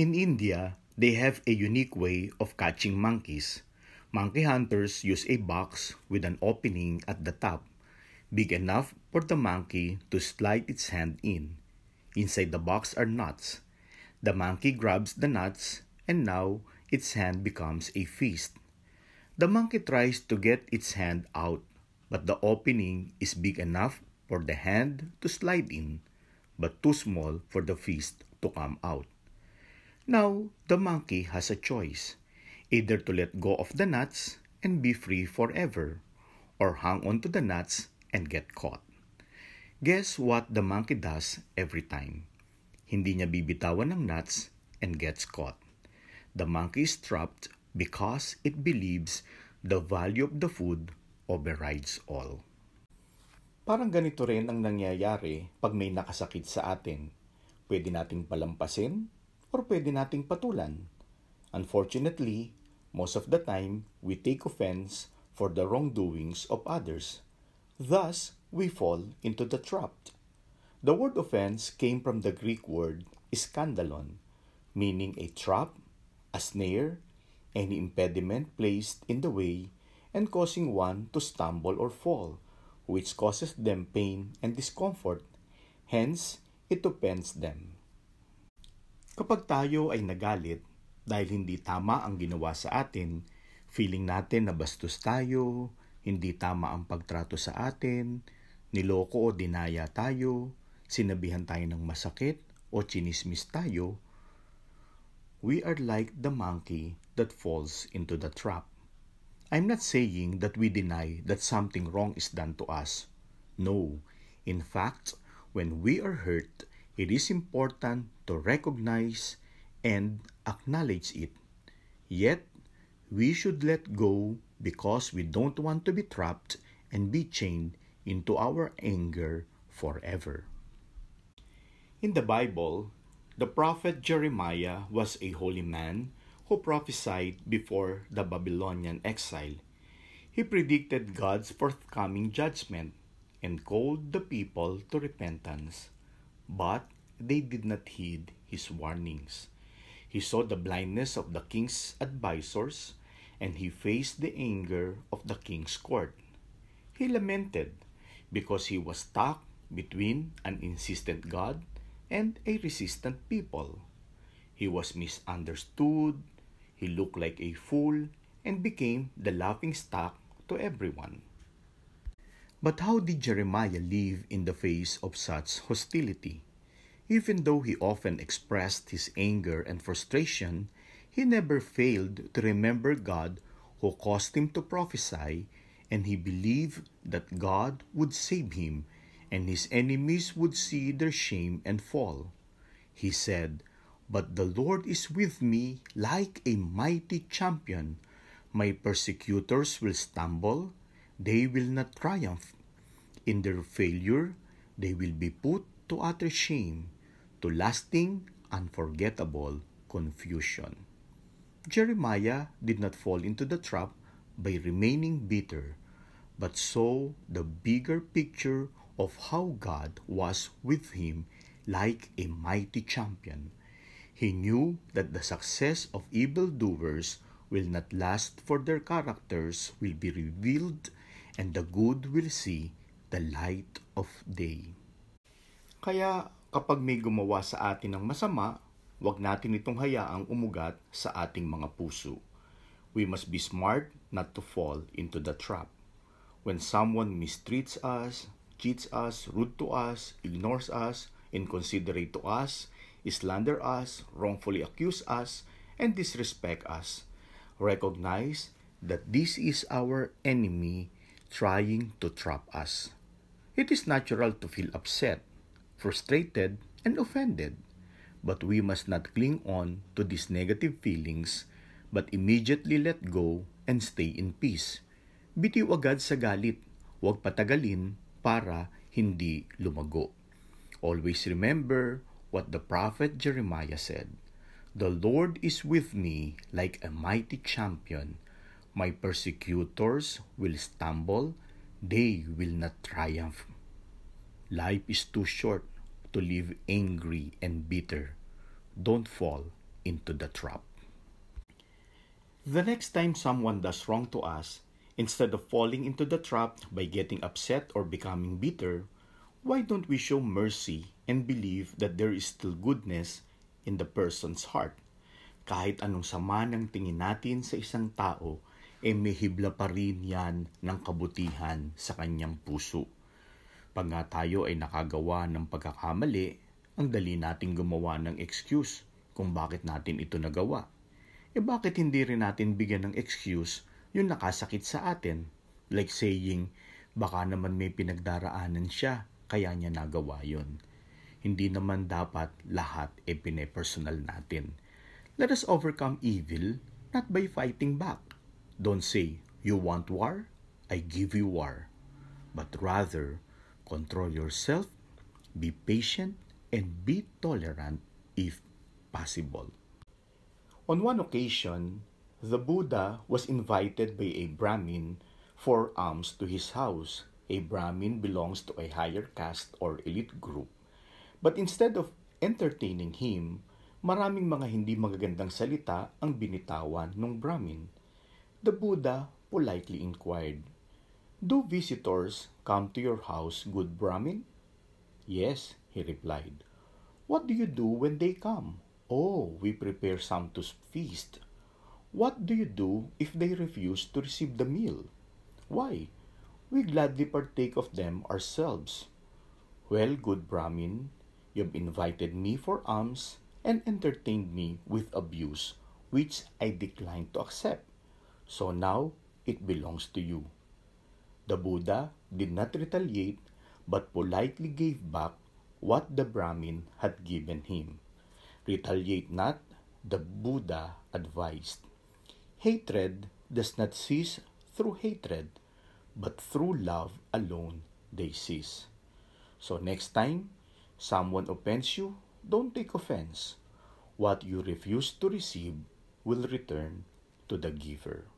In India, they have a unique way of catching monkeys. Monkey hunters use a box with an opening at the top, big enough for the monkey to slide its hand in. Inside the box are nuts. The monkey grabs the nuts, and now its hand becomes a fist. The monkey tries to get its hand out, but the opening is big enough for the hand to slide in, but too small for the fist to come out. Now, the monkey has a choice either to let go of the nuts and be free forever, or hang on to the nuts and get caught. Guess what the monkey does every time? Hindi niya bibitawan ng nuts and gets caught. The monkey is trapped because it believes the value of the food overrides all. Parang ganito rin ang nangyayari pag may nakasakit sa atin. Pwede nating palampasin or pwede nating patulan. Unfortunately, most of the time, we take offense for the wrongdoings of others. Thus, we fall into the trap. The word offense came from the Greek word skandalon, meaning a trap, a snare, any impediment placed in the way, and causing one to stumble or fall, which causes them pain and discomfort. Hence, it offends them. Kapag tayo ay nagalit dahil hindi tama ang ginawa sa atin, feeling natin na bastos tayo, hindi tama ang pagtrato sa atin, niloko o dinaya tayo, sinabihan tayo ng masakit o chinismis tayo, we are like the monkey that falls into the trap. I'm not saying that we deny that something wrong is done to us. No. In fact, when we are hurt, it is important to recognize and acknowledge it. Yet, we should let go because we don't want to be trapped and be chained into our anger forever. In the Bible, the prophet Jeremiah was a holy man who prophesied before the Babylonian exile. He predicted God's forthcoming judgment and called the people to repentance. But they did not heed his warnings. He saw the blindness of the king's advisors, and he faced the anger of the king's court. He lamented because he was stuck between an insistent God and a resistant people. He was misunderstood, he looked like a fool, and became the laughing stock to everyone. But how did Jeremiah live in the face of such hostility? Even though he often expressed his anger and frustration, he never failed to remember God who caused him to prophesy, and he believed that God would save him, and his enemies would see their shame and fall. He said, But the Lord is with me like a mighty champion. My persecutors will stumble, they will not triumph. In their failure, they will be put to utter shame. to lasting, unforgettable confusion. Jeremiah did not fall into the trap by remaining bitter, but saw the bigger picture of how God was with him like a mighty champion. He knew that the success of evildoers will not last, for their characters will be revealed, and the good will see the light of day. Kaya kapag may gumawa sa atin ng masama, huwag natin itong hayaang umugat sa ating mga puso. We must be smart not to fall into the trap. When someone mistreats us, cheats us, rude to us, ignores us, inconsiderate to us, slander us, wrongfully accuse us, and disrespect us, recognize that this is our enemy trying to trap us. It is natural to feel upset frustrated, and offended. But we must not cling on to these negative feelings, but immediately let go and stay in peace. Bitiw agad sa galit, huwag patagalin para hindi lumago. Always remember what the prophet Jeremiah said. The Lord is with me like a mighty champion. My persecutors will stumble, they will not triumph. Life is too short to live angry and bitter. Don't fall into the trap. The next time someone does wrong to us, instead of falling into the trap by getting upset or becoming bitter, why don't we show mercy and believe that there is still goodness in the person's heart? Kahit anong sama ng tingin natin sa isang tao, eh may hibla pa rin yan ng kabutihan sa kanyang puso. Pag nga tayo ay nakagawa ng pagkakamali, ang dali nating gumawa ng excuse kung bakit natin ito nagawa. E bakit hindi rin natin bigyan ng excuse yung nakasakit sa atin? Like saying, baka naman may pinagdaraanan siya kaya niya nagawa yon. Hindi naman dapat lahat e pinepersonal natin. Let us overcome evil not by fighting back. Don't say, you want war? I give you war. But rather, Control yourself, be patient, and be tolerant if possible. On one occasion, the Buddha was invited by a Brahmin for alms to his house. A Brahmin belongs to a higher caste or elite group. But instead of entertaining him, maraming mga hindi magagandang salita ang binitawan ng Brahmin. The Buddha politely inquired, Do visitors come to your house, good Brahmin? Yes, he replied. What do you do when they come? Oh, we prepare some to feast. What do you do if they refuse to receive the meal? Why? We gladly partake of them ourselves. Well, good Brahmin, you have invited me for alms and entertained me with abuse, which I declined to accept. So now it belongs to you. The Buddha did not retaliate but politely gave back what the Brahmin had given him. Retaliate not, the Buddha advised. Hatred does not cease through hatred, but through love alone they cease. So next time someone offends you, don't take offense. What you refuse to receive will return to the giver.